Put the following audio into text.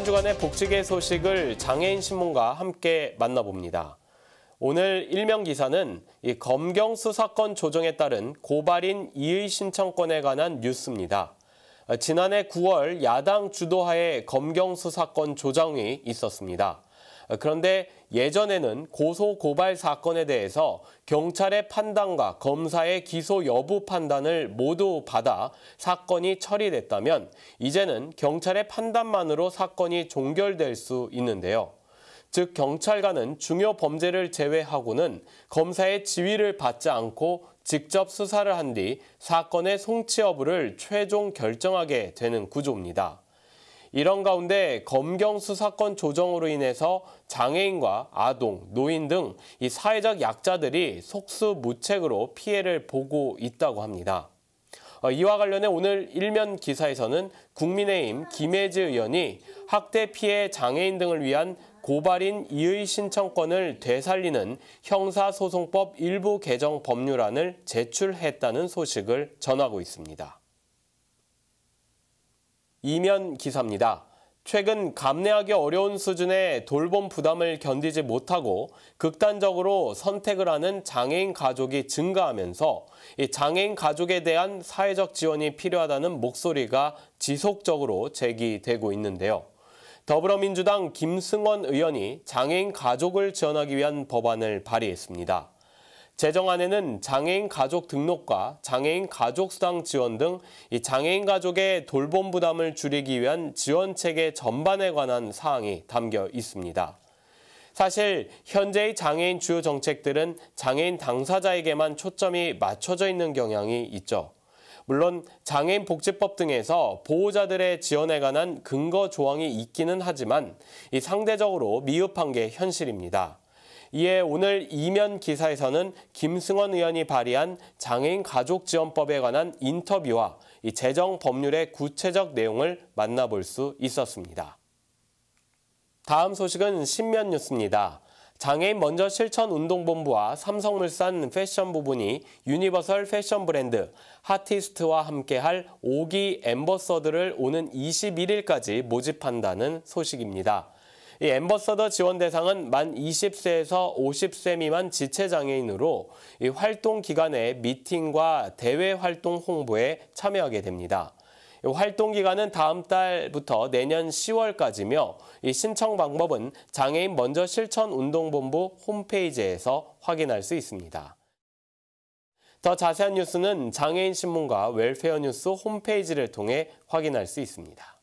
한 주간의 복지계 소식을 장애인 신문과 함께 만나봅니다. 오늘 일명 기사는 이 검경수 사건 조정에 따른 고발인 이의 신청권에 관한 뉴스입니다. 지난해 9월 야당 주도하에 검경수 사건 조정이 있었습니다. 아, 그런데 예전에는 고소 고발 사건에 대해서 경찰의 판단과 검사의 기소 여부 판단을 모두 받아 사건이 처리됐다면 이제는 경찰의 판단만으로 사건이 종결될 수 있는데요. 즉 경찰관은 중요 범죄를 제외하고는 검사의 지위를 받지 않고 직접 수사를 한 뒤 사건의 송치 여부를 최종 결정하게 되는 구조입니다. 이런 가운데 검경수 사권 조정으로 인해서 장애인과 아동, 노인 등 이 사회적 약자들이 속수무책으로 피해를 보고 있다고 합니다. 어, 이와 관련해 오늘 일면 기사에서는 국민의힘 김혜지 의원이 학대 피해 장애인 등을 위한 고발인 이의 신청권을 되살리는 형사소송법 일부 개정 법률안을 제출했다는 소식을 전하고 있습니다. 이면 기사입니다. 최근 감내하기 어려운 수준의 돌봄 부담을 견디지 못하고 극단적으로 선택을 하는 장애인 가족이 증가하면서 장애인 가족에 대한 사회적 지원이 필요하다는 목소리가 지속적으로 제기되고 있는데요. 더불어민주당 김승원 의원이 장애인 가족을 지원하기 위한 법안을 발의했습니다. 제정안에는 장애인 가족 등록과 장애인 가족 수당 지원 등 장애인 가족의 돌봄 부담을 줄이기 위한 지원 체계 전반에 관한 사항이 담겨 있습니다. 사실 현재의 장애인 주요 정책들은 장애인 당사자에게만 초점이 맞춰져 있는 경향이 있죠. 물론 장애인 복지법 등에서 보호자들의 지원에 관한 근거 조항이 있기는 하지만 상대적으로 미흡한 게 현실입니다. 이에 오늘 이면 기사에서는 김승원 의원이 발의한 장애인 가족지원법에 관한 인터뷰와 재정 법률의 구체적 내용을 만나볼 수 있었습니다. 다음 소식은 신면 뉴스입니다. 장애인 먼저 실천 운동본부와 삼성물산 패션 부분이 유니버설 패션 브랜드 하티스트와 함께할 5기 엠버서드를 오는 21일까지 모집한다는 소식입니다. 이 엠버서더 지원 대상은 만 20세에서 50세 미만 지체장애인으로 이 활동 기간에 미팅과 대외 활동 홍보에 참여하게 됩니다. 활동 기간은 다음 달부터 내년 10월까지며 이 신청 방법은 장애인 먼저 실천 운동본부 홈페이지에서 확인할 수 있습니다. 더 자세한 뉴스는 장애인 신문과 웰페어 뉴스 홈페이지를 통해 확인할 수 있습니다.